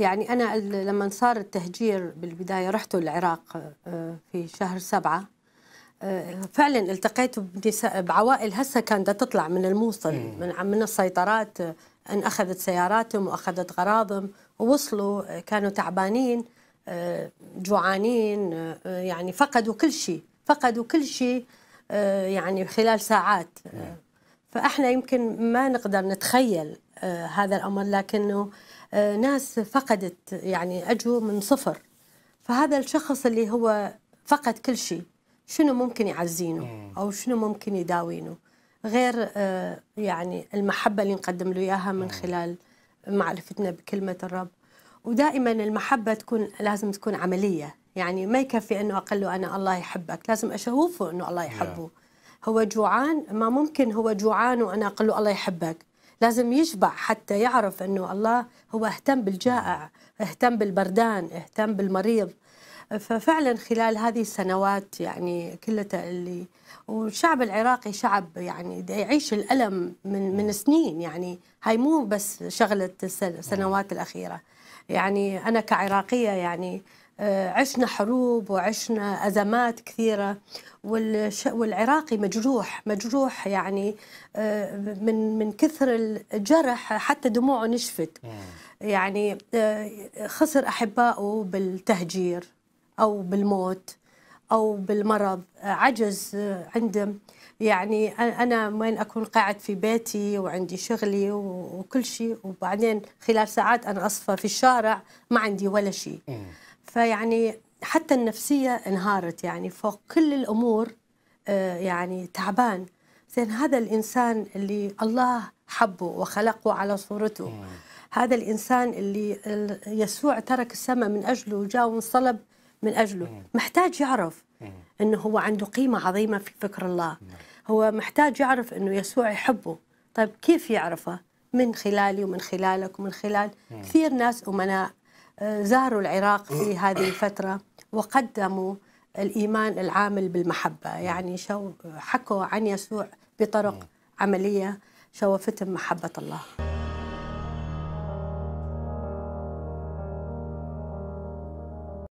يعني أنا لما صار التهجير بالبداية رحت العراق آه، في شهر سبعة آه، فعلا التقيت بعوائل هسه كانت تطلع من الموصل من من السيطرات آه، ان اخذت سياراتهم واخذت غراضهم ووصلوا كانوا تعبانين جوعانين يعني فقدوا كل شيء فقدوا كل شيء يعني خلال ساعات فاحنا يمكن ما نقدر نتخيل آه، هذا الأمر لكنه آه، ناس فقدت يعني أجوا من صفر فهذا الشخص اللي هو فقد كل شيء شنو ممكن يعزينه أو شنو ممكن يداوينه غير آه، يعني المحبة اللي نقدم له إياها من خلال معرفتنا بكلمة الرب ودائما المحبة تكون لازم تكون عملية يعني ما يكفي أنه أقول له أنا الله يحبك لازم أشوفه أنه الله يحبه هو جوعان ما ممكن هو جوعان وأنا أقول له الله يحبك لازم يشبع حتى يعرف أنه الله هو اهتم بالجائع اهتم بالبردان اهتم بالمريض ففعلا خلال هذه السنوات يعني كلها اللي والشعب العراقي شعب يعني يعيش الألم من من سنين يعني هاي مو بس شغلة السنوات الأخيرة يعني أنا كعراقية يعني آه، عشنا حروب وعشنا أزمات كثيرة والعراقي مجروح مجروح يعني آه، من من كثر الجرح حتى دموعه نشفت يعني آه، خسر أحبائه بالتهجير أو بالموت أو بالمرض عجز عنده يعني أنا وين أكون قاعد في بيتي وعندي شغلي وكل شيء وبعدين خلال ساعات أنا أصفى في الشارع ما عندي ولا شيء فيعني حتى النفسية انهارت يعني فوق كل الأمور آه، يعني تعبان زين هذا الإنسان اللي الله حبه وخلقه على صورته مم. هذا الإنسان اللي يسوع ترك السماء من أجله وجاء وانصلب من أجله مم. محتاج يعرف مم. أنه هو عنده قيمة عظيمة في فكر الله هو محتاج يعرف أنه يسوع يحبه طيب كيف يعرفه من خلالي ومن خلالك ومن خلال كثير ناس أمناء زاروا العراق في هذه الفترة وقدموا الإيمان العامل بالمحبة يعني شو حكوا عن يسوع بطرق عملية شوفتهم محبة الله